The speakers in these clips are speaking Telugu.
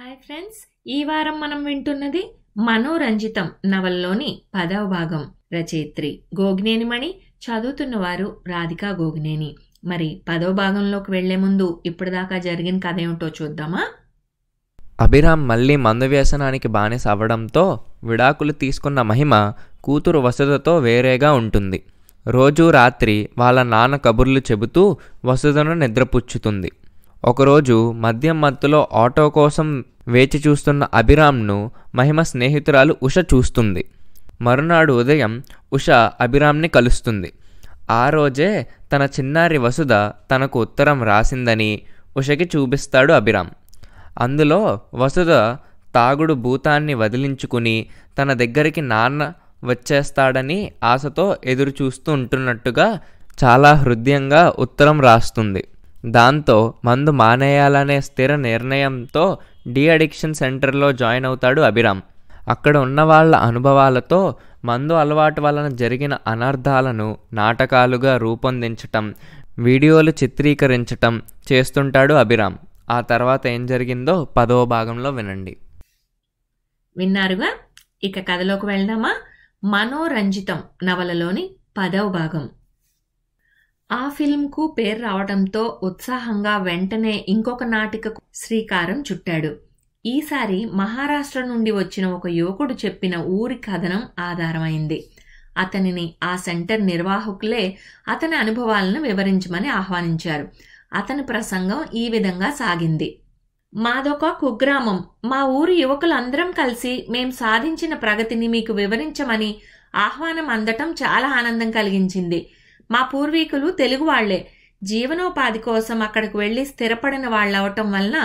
హాయ్ ఫ్రెండ్స్ ఈ వారం మనం వింటున్నది మనోరంజితం నవల్లోని పదవ భాగం రచయిత్రి గోగినేనిమణి చదువుతున్నవారు రాధికా గోగినేని మరి పదవ భాగంలోకి వెళ్లే ముందు ఇప్పటిదాకా జరిగిన కథ ఏమిటో చూద్దామా అభిరామ్ మళ్ళీ మందు వ్యసనానికి బానిస అవ్వడంతో విడాకులు తీసుకున్న మహిమ కూతురు వసతతో వేరేగా ఉంటుంది రోజు రాత్రి వాళ్ళ నాన్న కబుర్లు చెబుతూ వసుధను నిద్రపుచ్చుతుంది ఒకరోజు మద్యం మత్తులో ఆటో కోసం వేచి చూస్తున్న అభిరామ్ను మహిమ స్నేహితురాలు ఉష చూస్తుంది మరునాడు ఉదయం ఉష అభిరామ్ని కలుస్తుంది ఆ రోజే తన చిన్నారి వసుధ తనకు ఉత్తరం రాసిందని ఉషకి చూపిస్తాడు అభిరామ్ అందులో వసుధ తాగుడు భూతాన్ని వదిలించుకుని తన దగ్గరికి నాన్న వచ్చేస్తాడని ఆశతో ఎదురు చూస్తూ ఉంటున్నట్టుగా చాలా హృదయంగా ఉత్తరం రాస్తుంది దాంతో మందు మానేయాలనే స్థిర నిర్ణయంతో డీ అడిక్షన్ సెంటర్లో జాయిన్ అవుతాడు అభిరామ్ అక్కడ ఉన్న వాళ్ళ అనుభవాలతో మందు అలవాటు వలన జరిగిన అనర్థాలను నాటకాలుగా రూపొందించటం వీడియోలు చిత్రీకరించటం చేస్తుంటాడు అభిరామ్ ఆ తర్వాత ఏం జరిగిందో పదవ భాగంలో వినండి విన్నారుగా ఇక కథలోకి వెళ్దామా మనోరంజితం నవలలోని పదవ భాగం ఆ ఫిల్మ్కు పేరు రావడంతో ఉత్సాహంగా వెంటనే ఇంకొక నాటికకు శ్రీకారం చుట్టాడు ఈసారి మహారాష్ట్ర నుండి వచ్చిన ఒక యువకుడు చెప్పిన ఊరి కథనం ఆధారమైంది అతనిని ఆ సెంటర్ నిర్వాహకులే అతని అనుభవాలను వివరించమని ఆహ్వానించారు అతని ప్రసంగం ఈ విధంగా సాగింది మాదొక కుగ్రామం మా ఊరి యువకులందరం కలిసి మేం సాధించిన ప్రగతిని మీకు వివరించమని ఆహ్వానం అందటం చాలా ఆనందం కలిగించింది మా పూర్వీకులు తెలుగు వాళ్లే జీవనోపాధి కోసం అక్కడికి వెళ్ళి స్థిరపడిన వాళ్ళవటం వలన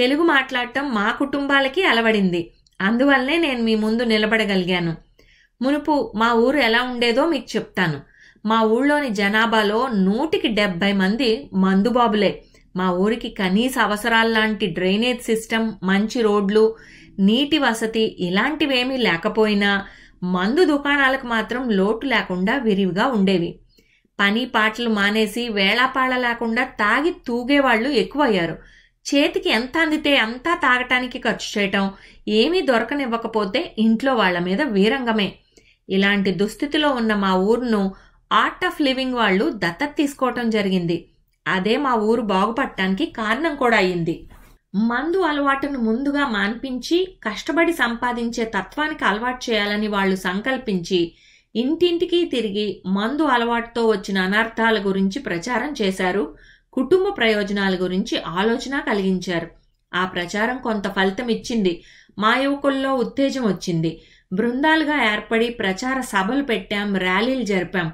తెలుగు మాట్లాడటం మా కుటుంబాలకి అలవడింది అందువల్లనే నేను మీ ముందు నిలబడగలిగాను మునుపు మా ఊరు ఎలా ఉండేదో మీకు చెప్తాను మా ఊళ్ళోని జనాభాలో నూటికి డెబ్బై మంది మందుబాబులే మా ఊరికి కనీస అవసరాల్లాంటి డ్రైనేజ్ సిస్టమ్ మంచి రోడ్లు నీటి వసతి ఇలాంటివేమీ లేకపోయినా మందు దుకాణాలకు మాత్రం లోటు లేకుండా విరివిగా ఉండేవి పని పాటలు మానేసి వేళాపాళ లేకుండా తాగి తూగేవాళ్లు ఎక్కువయ్యారు చేతికి ఎంత అందితే అంతా తాగటానికి ఖర్చు చేయటం ఏమీ దొరకనివ్వకపోతే ఇంట్లో వాళ్ల మీద వీరంగమే ఇలాంటి దుస్థితిలో ఉన్న మా ఊరును ఆర్ట్ ఆఫ్ లివింగ్ వాళ్ళు దత్తత తీసుకోవటం జరిగింది అదే మా ఊరు బాగుపడటానికి కారణం కూడా అయింది మందు అలవాటును ముందుగా మాన్పించి కష్టపడి సంపాదించే తత్వానికి అలవాటు చేయాలని వాళ్ళు సంకల్పించి ఇంటింటికి తిరిగి మందు అలవాటుతో వచ్చిన అనర్థాల గురించి ప్రచారం చేశారు కుటుంబ ప్రయోజనాల గురించి ఆలోచన కలిగించారు ఆ ప్రచారం కొంత ఫలితం ఇచ్చింది మా యువకుల్లో ఉత్తేజం వచ్చింది బృందాలుగా ఏర్పడి ప్రచార సభలు పెట్టాం ర్యాలీలు జరిపాం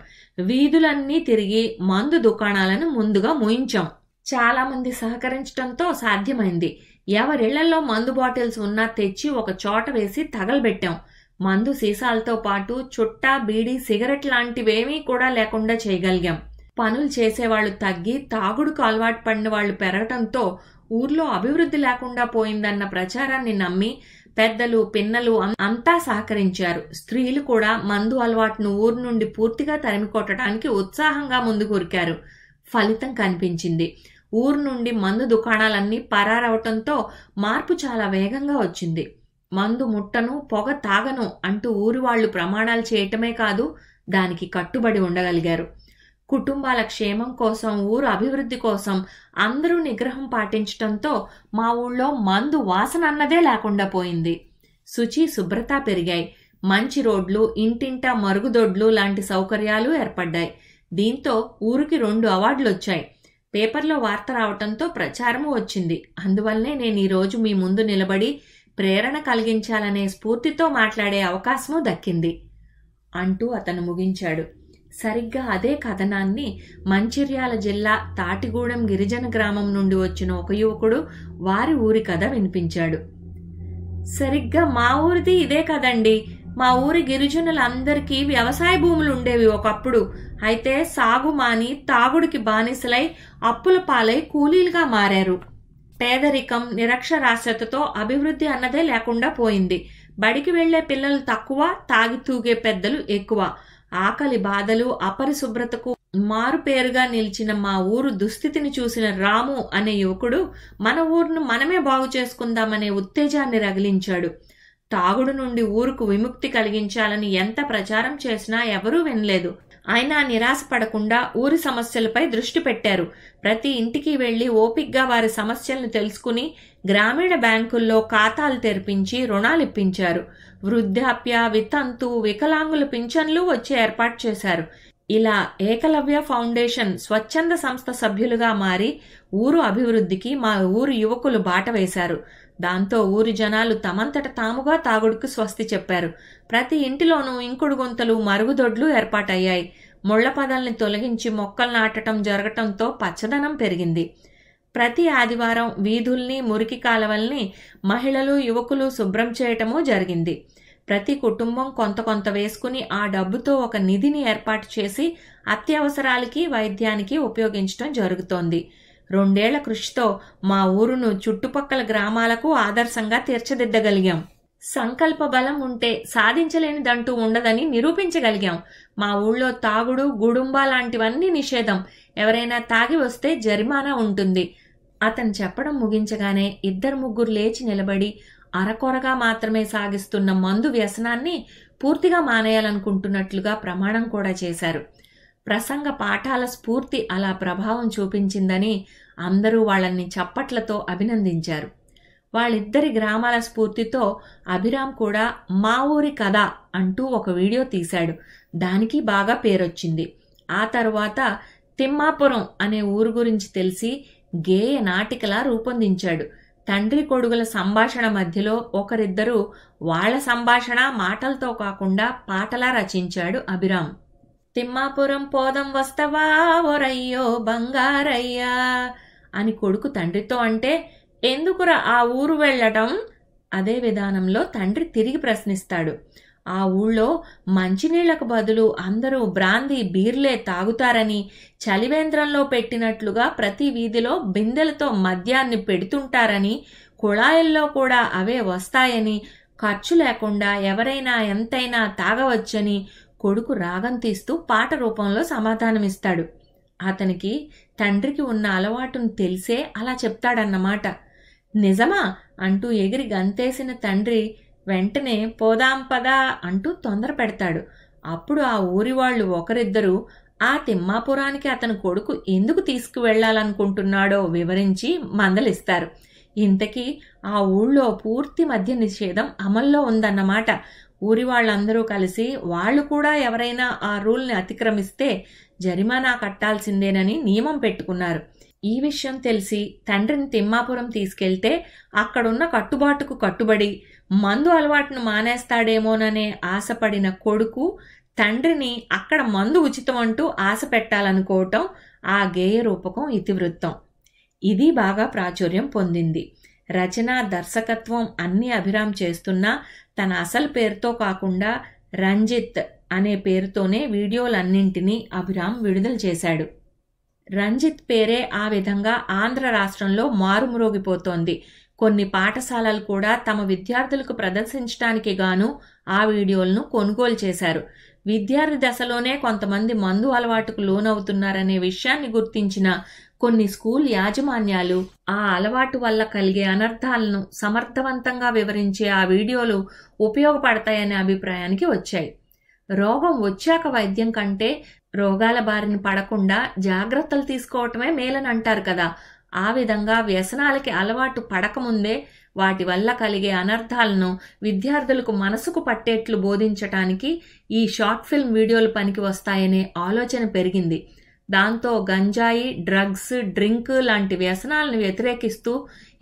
వీధులన్నీ తిరిగి మందు దుకాణాలను ముందుగా ముయించాం చాలా మంది సహకరించడంతో సాధ్యమైంది ఎవరిళ్లలో మందు బాటిల్స్ ఉన్నా తెచ్చి ఒక చోట వేసి తగలబెట్టాం మందు సీసాలతో పాటు చుట్టా బీడీ సిగరెట్ లాంటివేమీ కూడా లేకుండా చేయగలిగాం పనులు చేసేవాళ్లు తగ్గి తాగుడుకు అలవాటు పడిన వాళ్ళు పెరగటంతో ఊర్లో అభివృద్ధి లేకుండా పోయిందన్న ప్రచారాన్ని నమ్మి పెద్దలు పిన్నలు అంతా సహకరించారు స్త్రీలు కూడా మందు అలవాటును ఊరు నుండి పూర్తిగా తరిమికొట్టడానికి ఉత్సాహంగా కొరికారు ఫలితం కనిపించింది ఊరు నుండి మందు దుకాణాలన్నీ పరారవటంతో మార్పు చాలా వేగంగా వచ్చింది మందు ముట్టను పొగ తాగను అంటూ వాళ్లు ప్రమాణాలు చేయటమే కాదు దానికి కట్టుబడి ఉండగలిగారు కుటుంబాల క్షేమం కోసం ఊరు అభివృద్ధి కోసం అందరూ నిగ్రహం పాటించటంతో మా ఊళ్ళో మందు వాసన అన్నదే లేకుండా పోయింది శుచి శుభ్రత పెరిగాయి మంచి రోడ్లు ఇంటింటా మరుగుదొడ్లు లాంటి సౌకర్యాలు ఏర్పడ్డాయి దీంతో ఊరికి రెండు అవార్డులు వచ్చాయి పేపర్లో వార్త రావటంతో ప్రచారము వచ్చింది అందువల్లనే నేను ఈరోజు మీ ముందు నిలబడి ప్రేరణ కలిగించాలనే స్ఫూర్తితో మాట్లాడే అవకాశమూ దక్కింది అంటూ అతను ముగించాడు సరిగ్గా అదే కథనాన్ని మంచిర్యాల జిల్లా తాటిగూడెం గిరిజన గ్రామం నుండి వచ్చిన ఒక యువకుడు వారి ఊరి కథ వినిపించాడు సరిగ్గా మా ఊరిది ఇదే కదండి మా ఊరి గిరిజనులందరికీ వ్యవసాయ భూములు ఉండేవి ఒకప్పుడు అయితే సాగు మాని తాగుడికి బానిసలై అప్పుల పాలై కూలీలుగా మారారు పేదరికం నిరక్షరాస్యతతో అభివృద్ధి అన్నదే లేకుండా పోయింది బడికి వెళ్లే పిల్లలు తక్కువ తాగి తూగే పెద్దలు ఎక్కువ ఆకలి బాధలు అపరిశుభ్రతకు మారుపేరుగా నిలిచిన మా ఊరు దుస్థితిని చూసిన రాము అనే యువకుడు మన ఊరును మనమే బాగు చేసుకుందామనే ఉత్తేజాన్ని రగిలించాడు తాగుడు నుండి ఊరుకు విముక్తి కలిగించాలని ఎంత ప్రచారం చేసినా ఎవరూ వినలేదు ఆయన నిరాశపడకుండా ఊరి సమస్యలపై దృష్టి పెట్టారు ప్రతి ఇంటికి వెళ్లి ఓపిక్గా వారి సమస్యలను తెలుసుకుని గ్రామీణ బ్యాంకుల్లో ఖాతాలు తెరిపించి రుణాలు ఇప్పించారు వృద్ధాప్య వితంతు వికలాంగుల పింఛన్లు వచ్చే ఏర్పాటు చేశారు ఇలా ఏకలవ్య ఫౌండేషన్ స్వచ్ఛంద సంస్థ సభ్యులుగా మారి ఊరు అభివృద్ధికి మా ఊరు యువకులు బాట వేశారు దాంతో ఊరి జనాలు తమంతట తాముగా తాగుడుకు స్వస్తి చెప్పారు ప్రతి ఇంటిలోనూ ఇంకుడు గుంతలు మరుగుదొడ్లు ఏర్పాటయ్యాయి ముళ్ల పదల్ని తొలగించి మొక్కలు నాటడం జరగటంతో పచ్చదనం పెరిగింది ప్రతి ఆదివారం వీధుల్ని మురికి కాలవల్ని మహిళలు యువకులు శుభ్రం చేయటము జరిగింది ప్రతి కుటుంబం కొంత కొంత వేసుకుని ఆ డబ్బుతో ఒక నిధిని ఏర్పాటు చేసి అత్యవసరాలకి వైద్యానికి ఉపయోగించడం జరుగుతోంది రెండేళ్ల కృషితో మా ఊరును చుట్టుపక్కల గ్రామాలకు ఆదర్శంగా తీర్చిదిద్దగలిగాం సంకల్ప బలం ఉంటే సాధించలేనిదంటూ ఉండదని నిరూపించగలిగాం మా ఊళ్ళో తాగుడు గుడుంబ లాంటివన్నీ నిషేధం ఎవరైనా తాగి వస్తే జరిమానా ఉంటుంది అతను చెప్పడం ముగించగానే ఇద్దరు ముగ్గురు లేచి నిలబడి అరకొరగా మాత్రమే సాగిస్తున్న మందు వ్యసనాన్ని పూర్తిగా మానేయాలనుకుంటున్నట్లుగా ప్రమాణం కూడా చేశారు ప్రసంగ పాఠాల స్ఫూర్తి అలా ప్రభావం చూపించిందని అందరూ వాళ్ళని చప్పట్లతో అభినందించారు వాళ్ళిద్దరి గ్రామాల స్ఫూర్తితో అభిరామ్ కూడా మా ఊరి కథ అంటూ ఒక వీడియో తీశాడు దానికి బాగా పేరొచ్చింది ఆ తర్వాత తిమ్మాపురం అనే ఊరు గురించి తెలిసి గేయ నాటికలా రూపొందించాడు తండ్రి కొడుకుల సంభాషణ మధ్యలో ఒకరిద్దరూ వాళ్ల సంభాషణ మాటలతో కాకుండా పాటలా రచించాడు అభిరామ్ తిమ్మాపురం పోదం వస్తవా ఒరయ్యో బంగారయ్యా అని కొడుకు తండ్రితో అంటే ఎందుకురా ఆ ఊరు వెళ్ళటం అదే విధానంలో తండ్రి తిరిగి ప్రశ్నిస్తాడు ఆ ఊళ్ళో మంచినీళ్లకు బదులు అందరూ బ్రాందీ బీర్లే తాగుతారని చలివేంద్రంలో పెట్టినట్లుగా ప్రతి వీధిలో బిందెలతో మద్యాన్ని పెడుతుంటారని కుళాయిల్లో కూడా అవే వస్తాయని ఖర్చు లేకుండా ఎవరైనా ఎంతైనా తాగవచ్చని కొడుకు రాగం తీస్తూ పాట రూపంలో సమాధానమిస్తాడు అతనికి తండ్రికి ఉన్న అలవాటును తెలిసే అలా చెప్తాడన్నమాట నిజమా అంటూ ఎగిరి గంతేసిన తండ్రి వెంటనే పోదాం పదా అంటూ తొందర పెడతాడు అప్పుడు ఆ ఊరి వాళ్ళు ఒకరిద్దరూ ఆ తిమ్మాపురానికి అతని కొడుకు ఎందుకు తీసుకువెళ్లాలనుకుంటున్నాడో వివరించి మందలిస్తారు ఇంతకీ ఆ ఊళ్ళో పూర్తి మద్య నిషేధం అమల్లో ఉందన్నమాట ఊరి వాళ్ళందరూ కలిసి వాళ్ళు కూడా ఎవరైనా ఆ రూల్ని అతిక్రమిస్తే జరిమానా కట్టాల్సిందేనని నియమం పెట్టుకున్నారు ఈ విషయం తెలిసి తండ్రిని తిమ్మాపురం తీసుకెళ్తే అక్కడున్న కట్టుబాటుకు కట్టుబడి మందు అలవాటును మానేస్తాడేమోననే ఆశపడిన కొడుకు తండ్రిని అక్కడ మందు ఉచితం అంటూ ఆశ పెట్టాలనుకోవటం ఆ గేయ రూపకం ఇతివృత్తం ఇది బాగా ప్రాచుర్యం పొందింది రచన దర్శకత్వం అన్ని అభిరామ్ చేస్తున్నా తన అసలు పేరుతో కాకుండా రంజిత్ అనే పేరుతోనే వీడియోలన్నింటినీ అభిరామ్ విడుదల చేశాడు రంజిత్ పేరే ఆ విధంగా ఆంధ్ర రాష్ట్రంలో మారుమురోగిపోతోంది కొన్ని పాఠశాలలు కూడా తమ విద్యార్థులకు ప్రదర్శించడానికి గాను ఆ వీడియోలను కొనుగోలు చేశారు విద్యార్థి దశలోనే కొంతమంది మందు అలవాటుకు లోనవుతున్నారనే విషయాన్ని గుర్తించిన కొన్ని స్కూల్ యాజమాన్యాలు ఆ అలవాటు వల్ల కలిగే అనర్థాలను సమర్థవంతంగా వివరించే ఆ వీడియోలు ఉపయోగపడతాయనే అభిప్రాయానికి వచ్చాయి రోగం వచ్చాక వైద్యం కంటే రోగాల బారిన పడకుండా జాగ్రత్తలు తీసుకోవటమే మేలని అంటారు కదా ఆ విధంగా వ్యసనాలకి అలవాటు పడకముందే వాటి వల్ల కలిగే అనర్థాలను విద్యార్థులకు మనసుకు పట్టేట్లు బోధించటానికి ఈ షార్ట్ ఫిల్మ్ వీడియోలు పనికి వస్తాయనే ఆలోచన పెరిగింది దాంతో గంజాయి డ్రగ్స్ డ్రింక్ లాంటి వ్యసనాలను వ్యతిరేకిస్తూ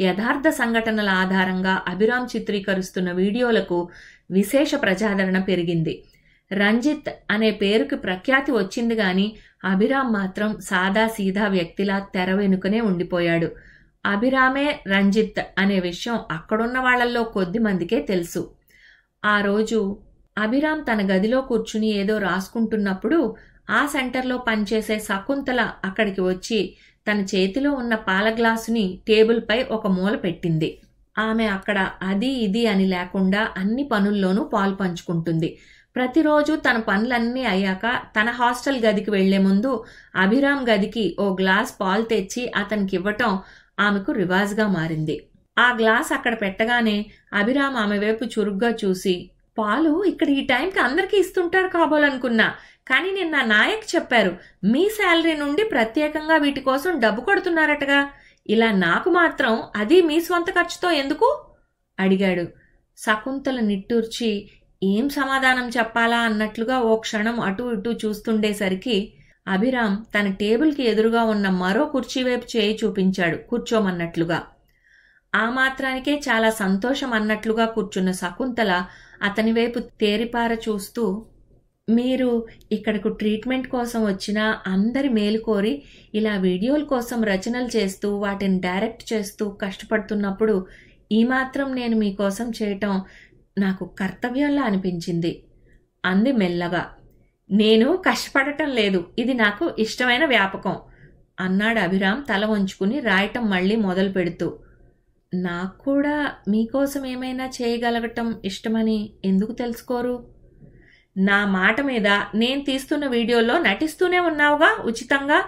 యథార్థ సంఘటనల ఆధారంగా అభిరామ్ చిత్రీకరిస్తున్న వీడియోలకు విశేష ప్రజాదరణ పెరిగింది రంజిత్ అనే పేరుకి ప్రఖ్యాతి వచ్చింది గాని అభిరామ్ మాత్రం సాదా సీదా వ్యక్తిలా తెర వెనుకనే ఉండిపోయాడు అభిరామే రంజిత్ అనే విషయం అక్కడున్న వాళ్లల్లో కొద్ది మందికే తెలుసు ఆ రోజు అభిరామ్ తన గదిలో కూర్చుని ఏదో రాసుకుంటున్నప్పుడు ఆ సెంటర్లో పనిచేసే శకుంతల అక్కడికి వచ్చి తన చేతిలో ఉన్న పాల గ్లాసుని టేబుల్పై ఒక మూల పెట్టింది ఆమె అక్కడ అది ఇది అని లేకుండా అన్ని పనుల్లోనూ పాలు పంచుకుంటుంది ప్రతిరోజు తన పనులన్నీ అయ్యాక తన హాస్టల్ గదికి వెళ్లే ముందు అభిరామ్ గదికి ఓ గ్లాస్ పాలు తెచ్చి అతనికి ఇవ్వటం ఆమెకు రివాజ్గా మారింది ఆ గ్లాస్ అక్కడ పెట్టగానే అభిరామ్ ఆమె వైపు చురుగ్గా చూసి పాలు ఇక్కడ ఈ టైంకి అందరికీ ఇస్తుంటారు కాబోలనుకున్నా కానీ నిన్న నాయక్ చెప్పారు మీ శాలరీ నుండి ప్రత్యేకంగా వీటి కోసం డబ్బు కొడుతున్నారటగా ఇలా నాకు మాత్రం అది మీ స్వంత ఖర్చుతో ఎందుకు అడిగాడు శకుంతల నిట్టూర్చి ఏం సమాధానం చెప్పాలా అన్నట్లుగా ఓ క్షణం అటూ ఇటూ చూస్తుండేసరికి అభిరామ్ తన టేబుల్కి ఎదురుగా ఉన్న మరో కుర్చీ వైపు చేయి చూపించాడు కూర్చోమన్నట్లుగా ఆ మాత్రానికే చాలా సంతోషం అన్నట్లుగా కూర్చున్న శకుంతల అతని వైపు తేరిపార చూస్తూ మీరు ఇక్కడకు ట్రీట్మెంట్ కోసం వచ్చిన అందరి మేలు కోరి ఇలా వీడియోల కోసం రచనలు చేస్తూ వాటిని డైరెక్ట్ చేస్తూ కష్టపడుతున్నప్పుడు ఈ మాత్రం నేను మీకోసం చేయటం నాకు కర్తవ్యంలా అనిపించింది అంది మెల్లగా నేను కష్టపడటం లేదు ఇది నాకు ఇష్టమైన వ్యాపకం అన్నాడు అభిరామ్ తల వంచుకుని రాయటం మళ్ళీ మొదలు పెడుతూ నాకు కూడా మీకోసం ఏమైనా చేయగలగటం ఇష్టమని ఎందుకు తెలుసుకోరు నా మాట మీద నేను తీస్తున్న వీడియోలో నటిస్తూనే ఉన్నావుగా ఉచితంగా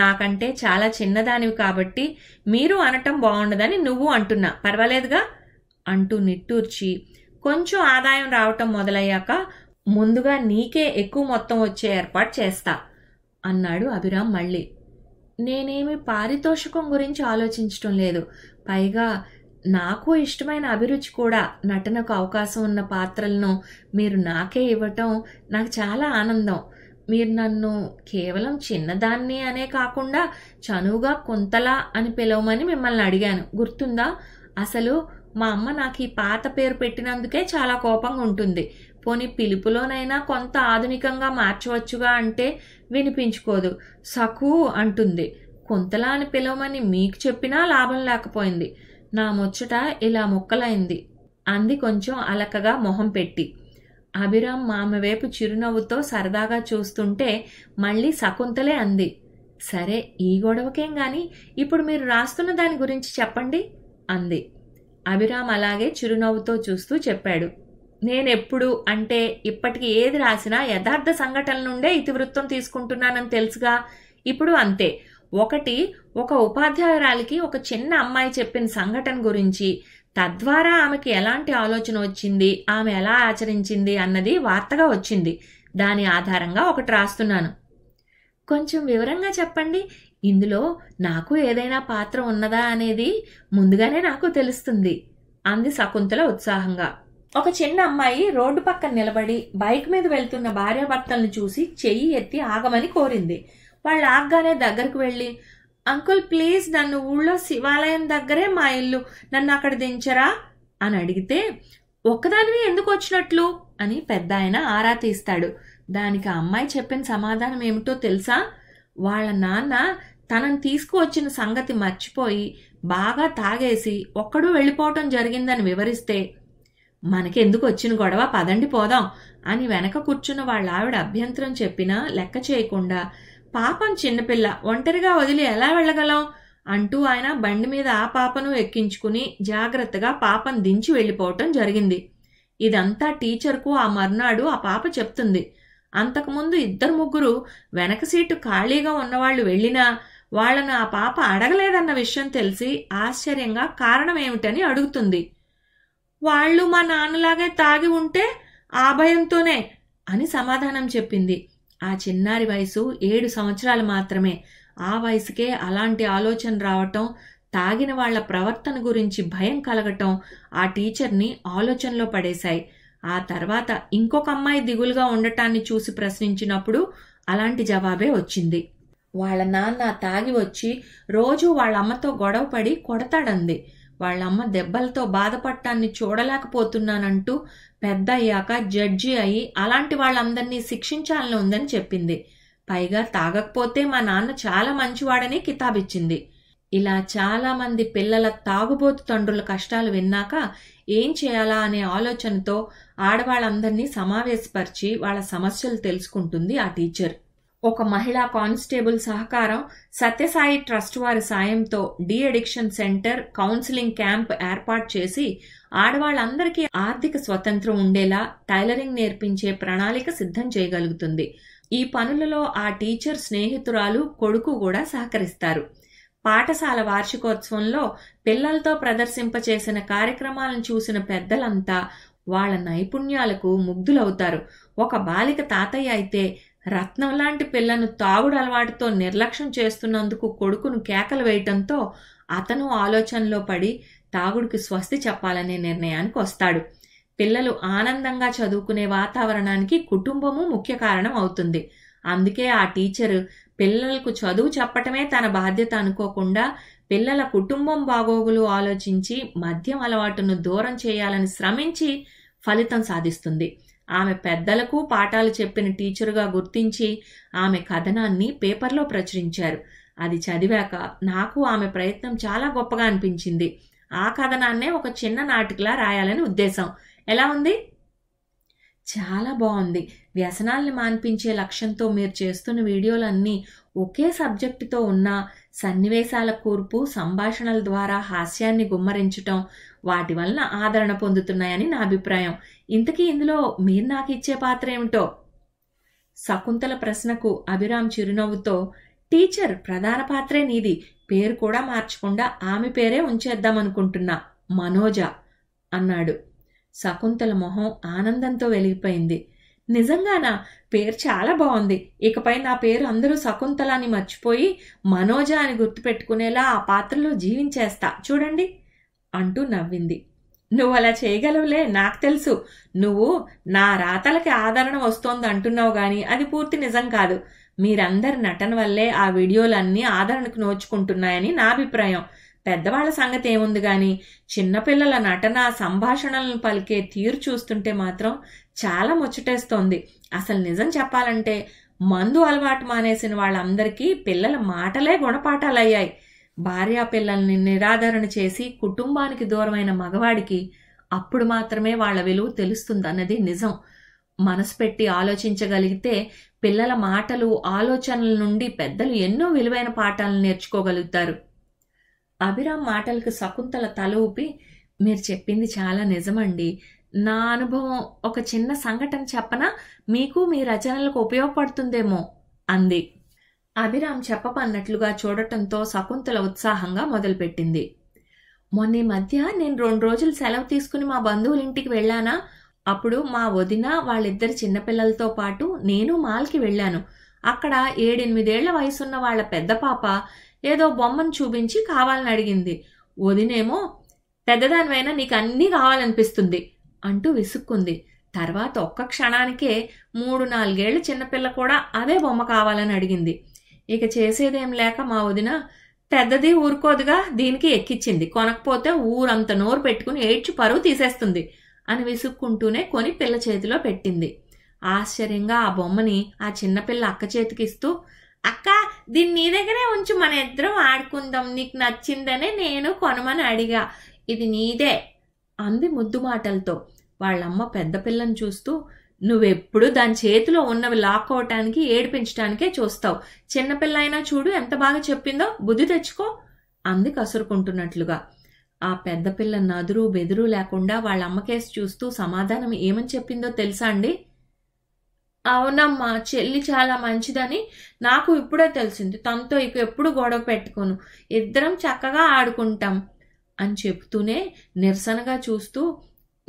నాకంటే చాలా చిన్నదానివి కాబట్టి మీరు అనటం బాగుండదని నువ్వు అంటున్నా పర్వాలేదుగా అంటూ నిట్టూర్చి కొంచెం ఆదాయం రావటం మొదలయ్యాక ముందుగా నీకే ఎక్కువ మొత్తం వచ్చే ఏర్పాటు చేస్తా అన్నాడు అభిరామ్ మళ్ళీ నేనేమి పారితోషికం గురించి ఆలోచించటం లేదు పైగా నాకు ఇష్టమైన అభిరుచి కూడా నటనకు అవకాశం ఉన్న పాత్రలను మీరు నాకే ఇవ్వటం నాకు చాలా ఆనందం మీరు నన్ను కేవలం చిన్నదాన్ని అనే కాకుండా చనువుగా కొంతలా అని పిలవమని మిమ్మల్ని అడిగాను గుర్తుందా అసలు మా అమ్మ నాకు ఈ పాత పేరు పెట్టినందుకే చాలా కోపంగా ఉంటుంది పోని పిలుపులోనైనా కొంత ఆధునికంగా మార్చవచ్చుగా అంటే వినిపించుకోదు సకు అంటుంది కుంతలా అని పిలవమని మీకు చెప్పినా లాభం లేకపోయింది నా ముచ్చట ఇలా ముక్కలైంది అంది కొంచెం అలకగా మొహం పెట్టి అభిరామ్ మామ వైపు చిరునవ్వుతో సరదాగా చూస్తుంటే మళ్ళీ శకుంతలే అంది సరే ఈ గొడవకేం గాని ఇప్పుడు మీరు రాస్తున్న దాని గురించి చెప్పండి అంది అభిరామ్ అలాగే చిరునవ్వుతో చూస్తూ చెప్పాడు నేనెప్పుడు అంటే ఇప్పటికి ఏది రాసినా యథార్థ సంఘటనల నుండే ఇతివృత్తం తీసుకుంటున్నానని తెలుసుగా ఇప్పుడు అంతే ఒకటి ఒక ఉపాధ్యాయురాలికి ఒక చిన్న అమ్మాయి చెప్పిన సంఘటన గురించి తద్వారా ఆమెకి ఎలాంటి ఆలోచన వచ్చింది ఆమె ఎలా ఆచరించింది అన్నది వార్తగా వచ్చింది దాని ఆధారంగా ఒకటి రాస్తున్నాను కొంచెం వివరంగా చెప్పండి ఇందులో నాకు ఏదైనా పాత్ర ఉన్నదా అనేది ముందుగానే నాకు తెలుస్తుంది అంది శకుంతల ఉత్సాహంగా ఒక చిన్న అమ్మాయి రోడ్డు పక్కన నిలబడి బైక్ మీద వెళ్తున్న భార్యాభర్తలను చూసి చెయ్యి ఎత్తి ఆగమని కోరింది వాళ్ళు ఆగ్గానే దగ్గరకు వెళ్ళి అంకుల్ ప్లీజ్ నన్ను ఊళ్ళో శివాలయం దగ్గరే మా ఇల్లు నన్ను అక్కడ దించరా అని అడిగితే ఒక్కదానివి ఎందుకు వచ్చినట్లు అని పెద్ద ఆయన ఆరా తీస్తాడు దానికి అమ్మాయి చెప్పిన సమాధానం ఏమిటో తెలుసా వాళ్ళ నాన్న తనను తీసుకువచ్చిన సంగతి మర్చిపోయి బాగా తాగేసి ఒక్కడూ వెళ్ళిపోవటం జరిగిందని వివరిస్తే మనకెందుకు వచ్చిన గొడవ పదండి పోదాం అని వెనక కూర్చున్న వాళ్ళ ఆవిడ అభ్యంతరం చెప్పినా లెక్క చేయకుండా పాపం చిన్నపిల్ల ఒంటరిగా వదిలి ఎలా వెళ్ళగలం అంటూ ఆయన బండి మీద ఆ పాపను ఎక్కించుకుని జాగ్రత్తగా పాపం దించి వెళ్ళిపోవటం జరిగింది ఇదంతా టీచర్కు ఆ మర్నాడు ఆ పాప చెప్తుంది అంతకుముందు ఇద్దరు ముగ్గురు వెనక సీటు ఖాళీగా ఉన్నవాళ్లు వెళ్ళినా వాళ్లను ఆ పాప అడగలేదన్న విషయం తెలిసి ఆశ్చర్యంగా కారణం ఏమిటని అడుగుతుంది వాళ్ళు మా నాన్నలాగే తాగి ఉంటే ఆ భయంతోనే అని సమాధానం చెప్పింది ఆ చిన్నారి వయసు ఏడు సంవత్సరాలు మాత్రమే ఆ వయసుకే అలాంటి ఆలోచన రావటం తాగిన వాళ్ల ప్రవర్తన గురించి భయం కలగటం ఆ టీచర్ని ఆలోచనలో పడేశాయి ఆ తర్వాత ఇంకొక అమ్మాయి దిగులుగా ఉండటాన్ని చూసి ప్రశ్నించినప్పుడు అలాంటి జవాబే వచ్చింది వాళ్ళ నాన్న తాగి వచ్చి రోజు వాళ్ళ అమ్మతో గొడవ పడి కొడతాడంది వాళ్ళమ్మ దెబ్బలతో బాధపడటాన్ని చూడలేకపోతున్నానంటూ పెద్ద అయ్యాక జడ్జి అయి అలాంటి వాళ్ళందరినీ శిక్షించాలని ఉందని చెప్పింది పైగా తాగకపోతే మా నాన్న చాలా మంచివాడని కితాబిచ్చింది ఇలా చాలామంది పిల్లల తాగుబోతు తండ్రుల కష్టాలు విన్నాక ఏం చేయాలా అనే ఆలోచనతో ఆడవాళ్ళందరినీ సమావేశపరిచి వాళ్ళ సమస్యలు తెలుసుకుంటుంది ఆ టీచర్ ఒక మహిళా కానిస్టేబుల్ సహకారం సత్యసాయి ట్రస్ట్ వారి సాయంతో de addiction centre counselling camp ఏర్పాటు చేసి ఆడవాళ్ళందరికీ ఆర్థిక స్వతంత్రం ఉండేలా టైలరింగ్ నేర్పించే ప్రణాళిక సిద్ధం చేయగలుగుతుంది ఈ పనులలో ఆ టీచర్ స్నేహితురాలు కొడుకు కూడా సహకరిస్తారు పాఠశాల వార్షికోత్సవంలో పిల్లలతో ప్రదర్శింపచేసిన కార్యక్రమాలను చూసిన పెద్దలంతా వాళ్ల నైపుణ్యాలకు ముగ్ధులవుతారు ఒక బాలిక తాతయ్య అయితే రత్నం లాంటి పిల్లను తాగుడు అలవాటుతో నిర్లక్ష్యం చేస్తున్నందుకు కొడుకును కేకలు వేయటంతో అతను ఆలోచనలో పడి తాగుడికి స్వస్తి చెప్పాలనే నిర్ణయానికి వస్తాడు పిల్లలు ఆనందంగా చదువుకునే వాతావరణానికి కుటుంబము ముఖ్య కారణం అవుతుంది అందుకే ఆ టీచరు పిల్లలకు చదువు చెప్పటమే తన బాధ్యత అనుకోకుండా పిల్లల కుటుంబం బాగోగులు ఆలోచించి మద్యం అలవాటును దూరం చేయాలని శ్రమించి ఫలితం సాధిస్తుంది ఆమె పెద్దలకు పాఠాలు చెప్పిన టీచరుగా గుర్తించి ఆమె కథనాన్ని పేపర్లో ప్రచురించారు అది చదివాక నాకు ఆమె ప్రయత్నం చాలా గొప్పగా అనిపించింది ఆ కథనాన్నే ఒక చిన్న నాటికలా రాయాలని ఉద్దేశం ఎలా ఉంది చాలా బాగుంది వ్యసనాల్ని మాన్పించే లక్ష్యంతో మీరు చేస్తున్న వీడియోలన్నీ ఒకే సబ్జెక్టుతో ఉన్న సన్నివేశాల కూర్పు సంభాషణల ద్వారా హాస్యాన్ని గుమ్మరించటం వాటి వలన ఆదరణ పొందుతున్నాయని నా అభిప్రాయం ఇంతకీ ఇందులో మీరు నాకు ఇచ్చే పాత్ర ఏమిటో శకుంతల ప్రశ్నకు అభిరామ్ చిరునవ్వుతో టీచర్ ప్రధాన పాత్రే నీది పేరు కూడా మార్చకుండా ఆమె పేరే ఉంచేద్దామనుకుంటున్నా మనోజ అన్నాడు శకుంతల మొహం ఆనందంతో వెలిగిపోయింది నిజంగానా పేరు చాలా బాగుంది ఇకపై నా పేరు అందరూ అని మర్చిపోయి మనోజ అని గుర్తుపెట్టుకునేలా ఆ పాత్రలో జీవించేస్తా చూడండి అంటూ నవ్వింది నువ్వు అలా చేయగలవులే నాకు తెలుసు నువ్వు నా రాతలకి ఆదరణ వస్తోంది అంటున్నావు కానీ అది పూర్తి నిజం కాదు మీరందరి నటన వల్లే ఆ వీడియోలన్నీ ఆదరణకు నోచుకుంటున్నాయని నా అభిప్రాయం పెద్దవాళ్ల సంగతి ఏముంది గాని చిన్నపిల్లల నటన సంభాషణలను పలికే తీరు చూస్తుంటే మాత్రం చాలా ముచ్చటేస్తోంది అసలు నిజం చెప్పాలంటే మందు అలవాటు మానేసిన వాళ్ళందరికీ పిల్లల మాటలే గుణపాఠాలయ్యాయి భార్యా పిల్లల్ని నిరాదరణ చేసి కుటుంబానికి దూరమైన మగవాడికి అప్పుడు మాత్రమే వాళ్ల విలువ తెలుస్తుంది అన్నది నిజం మనసు పెట్టి ఆలోచించగలిగితే పిల్లల మాటలు ఆలోచనల నుండి పెద్దలు ఎన్నో విలువైన పాఠాలను నేర్చుకోగలుగుతారు అభిరామ్ మాటలకు శకుంతల తల ఊపి మీరు చెప్పింది చాలా నిజమండి నా అనుభవం ఒక చిన్న సంఘటన చెప్పన మీకు మీ రచనలకు ఉపయోగపడుతుందేమో అంది అభిరామ్ చెప్పపన్నట్లుగా చూడటంతో శకుంతల ఉత్సాహంగా మొదలుపెట్టింది మొన్న ఈ మధ్య నేను రెండు రోజులు సెలవు తీసుకుని మా బంధువుల ఇంటికి వెళ్ళానా అప్పుడు మా వదిన వాళ్ళిద్దరు చిన్నపిల్లలతో పాటు నేను మాల్కి వెళ్ళాను అక్కడ ఏడెనిమిదేళ్ల వయసున్న వాళ్ళ పెద్ద పాప ఏదో బొమ్మను చూపించి కావాలని అడిగింది వదినేమో పెద్దదానివైనా నీకు అన్నీ కావాలనిపిస్తుంది అంటూ విసుక్కుంది తర్వాత ఒక్క క్షణానికే మూడు నాలుగేళ్ల చిన్నపిల్ల కూడా అదే బొమ్మ కావాలని అడిగింది ఇక చేసేదేం లేక మా వదిన పెద్దది ఊరుకోదుగా దీనికి ఎక్కిచ్చింది కొనకపోతే ఊరంత నోరు పెట్టుకుని ఏడ్చి పరువు తీసేస్తుంది అని విసుక్కుంటూనే కొని పిల్ల చేతిలో పెట్టింది ఆశ్చర్యంగా ఆ బొమ్మని ఆ చిన్నపిల్ల అక్క చేతికిస్తూ అక్క దీన్ని నీ దగ్గరే ఉంచు మన ఇద్దరం ఆడుకుందాం నీకు నచ్చిందనే నేను కొనమని అడిగా ఇది నీదే అంది ముద్దు మాటలతో వాళ్ళమ్మ పెద్ద పిల్లని చూస్తూ నువ్వెప్పుడు దాని చేతిలో ఉన్నవి లాక్కోవటానికి ఏడిపించడానికే చూస్తావు చిన్నపిల్ల అయినా చూడు ఎంత బాగా చెప్పిందో బుద్ధి తెచ్చుకో అంది కసురుకుంటున్నట్లుగా ఆ పెద్ద పిల్ల నదురు బెదురు లేకుండా వాళ్ళ అమ్మకేసి చూస్తూ సమాధానం ఏమని చెప్పిందో తెలుసా అండి అవునమ్మా చెల్లి చాలా మంచిదని నాకు ఇప్పుడే తెలిసింది తనతో ఇక ఎప్పుడు గొడవ పెట్టుకోను ఇద్దరం చక్కగా ఆడుకుంటాం అని చెబుతూనే నిరసనగా చూస్తూ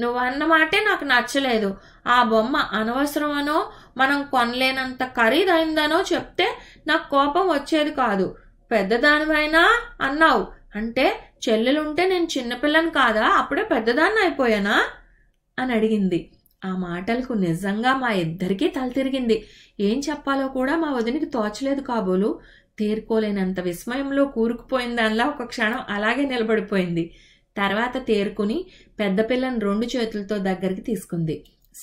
నువ్వు అన్నమాటే నాకు నచ్చలేదు ఆ బొమ్మ అనవసరమనో మనం కొనలేనంత ఖరీదైందనో చెప్తే నాకు కోపం వచ్చేది కాదు పెద్దదానివైనా అన్నావు అంటే చెల్లెలుంటే నేను చిన్నపిల్లని కాదా అప్పుడే పెద్దదాన్ని అయిపోయానా అని అడిగింది ఆ మాటలకు నిజంగా మా ఇద్దరికీ తల తిరిగింది ఏం చెప్పాలో కూడా మా వదినికి తోచలేదు కాబోలు తేరుకోలేనంత విస్మయంలో కూరుకుపోయిన దానిలా ఒక క్షణం అలాగే నిలబడిపోయింది తర్వాత తేరుకుని పెద్ద పిల్లని రెండు చేతులతో దగ్గరికి తీసుకుంది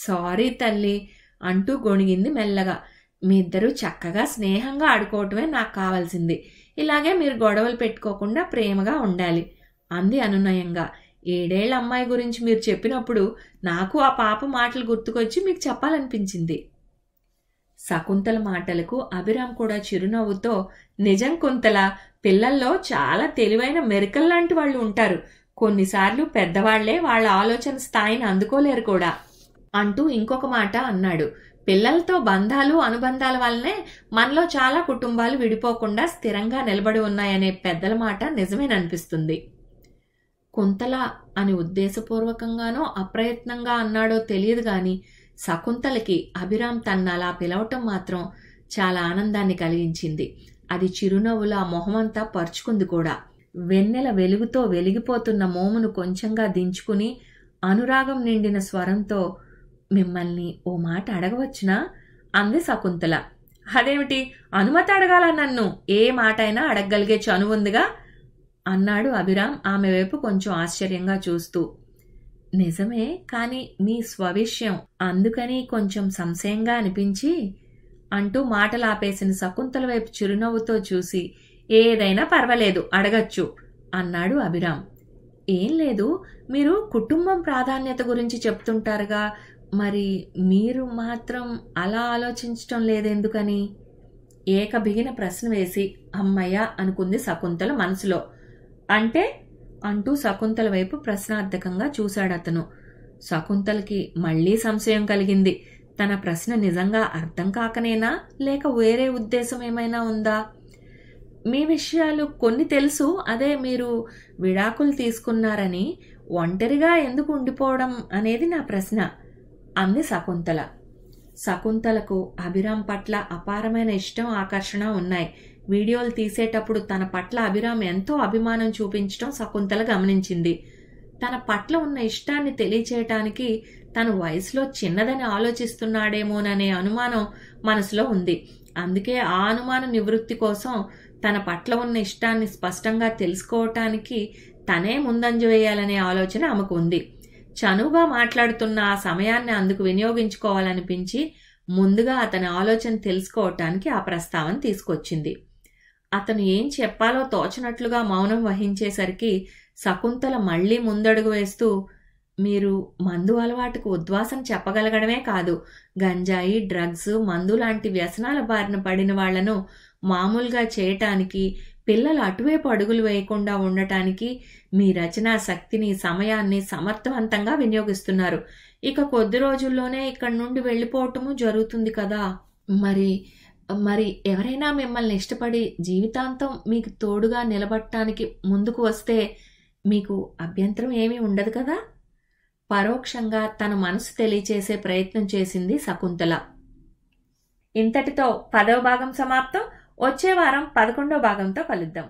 సారీ తల్లి అంటూ గొణిగింది మెల్లగా మీ ఇద్దరూ చక్కగా స్నేహంగా ఆడుకోవటమే నాకు కావాల్సింది ఇలాగే మీరు గొడవలు పెట్టుకోకుండా ప్రేమగా ఉండాలి అంది అనునయంగా ఏడేళ్ల అమ్మాయి గురించి మీరు చెప్పినప్పుడు నాకు ఆ పాప మాటలు గుర్తుకొచ్చి మీకు చెప్పాలనిపించింది శకుంతల మాటలకు అభిరామ్ కూడా చిరునవ్వుతో నిజం కుంతల పిల్లల్లో చాలా తెలివైన మెరికల్ లాంటి వాళ్ళు ఉంటారు కొన్నిసార్లు పెద్దవాళ్లే వాళ్ళ ఆలోచన స్థాయిని అందుకోలేరు కూడా అంటూ ఇంకొక మాట అన్నాడు పిల్లలతో బంధాలు అనుబంధాల వల్లనే మనలో చాలా కుటుంబాలు విడిపోకుండా స్థిరంగా నిలబడి ఉన్నాయనే పెద్దల మాట నిజమేననిపిస్తుంది కుంతల అని ఉద్దేశపూర్వకంగానో అప్రయత్నంగా అన్నాడో తెలియదు గాని శకుంతలకి అభిరామ్ తన్నలా పిలవటం మాత్రం చాలా ఆనందాన్ని కలిగించింది అది చిరునవ్వుల మొహమంతా పరుచుకుంది కూడా వెన్నెల వెలుగుతో వెలిగిపోతున్న మోమును కొంచెంగా దించుకుని అనురాగం నిండిన స్వరంతో మిమ్మల్ని ఓ మాట అడగవచ్చునా అంది శకుంతల అదేమిటి అనుమతి అడగాల నన్ను ఏ మాట అయినా అడగగలిగే చనువుందిగా అన్నాడు అభిరామ్ ఆమె వైపు కొంచెం ఆశ్చర్యంగా చూస్తూ నిజమే కానీ నీ స్వవిషయం అందుకని కొంచెం సంశయంగా అనిపించి అంటూ మాటలాపేసిన శకుంతల వైపు చిరునవ్వుతో చూసి ఏదైనా పర్వాలేదు అడగచ్చు అన్నాడు అభిరామ్ ఏం లేదు మీరు కుటుంబం ప్రాధాన్యత గురించి చెప్తుంటారుగా మరి మీరు మాత్రం అలా ఆలోచించటం లేదెందుకని ఏకబిగిన ప్రశ్న వేసి అమ్మయ్య అనుకుంది శకుంతల మనసులో అంటే అంటూ శకుంతల వైపు ప్రశ్నార్థకంగా చూశాడతను శకుంతలకి మళ్లీ సంశయం కలిగింది తన ప్రశ్న నిజంగా అర్థం కాకనేనా లేక వేరే ఉద్దేశం ఏమైనా ఉందా మీ విషయాలు కొన్ని తెలుసు అదే మీరు విడాకులు తీసుకున్నారని ఒంటరిగా ఎందుకు ఉండిపోవడం అనేది నా ప్రశ్న అంది శకుంతల శకుంతలకు అభిరామ్ పట్ల అపారమైన ఇష్టం ఆకర్షణ ఉన్నాయి వీడియోలు తీసేటప్పుడు తన పట్ల అభిరామ్ ఎంతో అభిమానం చూపించడం శకుంతల గమనించింది తన పట్ల ఉన్న ఇష్టాన్ని తెలియచేయటానికి తన వయసులో చిన్నదని ఆలోచిస్తున్నాడేమోననే అనుమానం మనసులో ఉంది అందుకే ఆ అనుమాన నివృత్తి కోసం తన పట్ల ఉన్న ఇష్టాన్ని స్పష్టంగా తెలుసుకోవటానికి తనే ముందంజ వేయాలనే ఆలోచన ఆమెకు ఉంది చనువుగా మాట్లాడుతున్న ఆ సమయాన్ని అందుకు వినియోగించుకోవాలనిపించి ముందుగా అతని ఆలోచన తెలుసుకోవటానికి ఆ ప్రస్తావన తీసుకొచ్చింది అతను ఏం చెప్పాలో తోచినట్లుగా మౌనం వహించేసరికి శకుంతల మళ్లీ ముందడుగు వేస్తూ మీరు మందు అలవాటుకు ఉద్వాసం చెప్పగలగడమే కాదు గంజాయి డ్రగ్స్ మందు లాంటి వ్యసనాల బారిన పడిన వాళ్లను మామూలుగా చేయటానికి పిల్లలు అటువైపు అడుగులు వేయకుండా ఉండటానికి మీ రచనా శక్తిని సమయాన్ని సమర్థవంతంగా వినియోగిస్తున్నారు ఇక కొద్ది రోజుల్లోనే ఇక్కడి నుండి వెళ్ళిపోవటము జరుగుతుంది కదా మరి మరి ఎవరైనా మిమ్మల్ని ఇష్టపడి జీవితాంతం మీకు తోడుగా నిలబట్టడానికి ముందుకు వస్తే మీకు అభ్యంతరం ఏమీ ఉండదు కదా పరోక్షంగా తన మనసు తెలియచేసే ప్రయత్నం చేసింది శకుంతల ఇంతటితో పదవ భాగం సమాప్తం వచ్చే వారం పదకొండో భాగంతో కలుద్దాం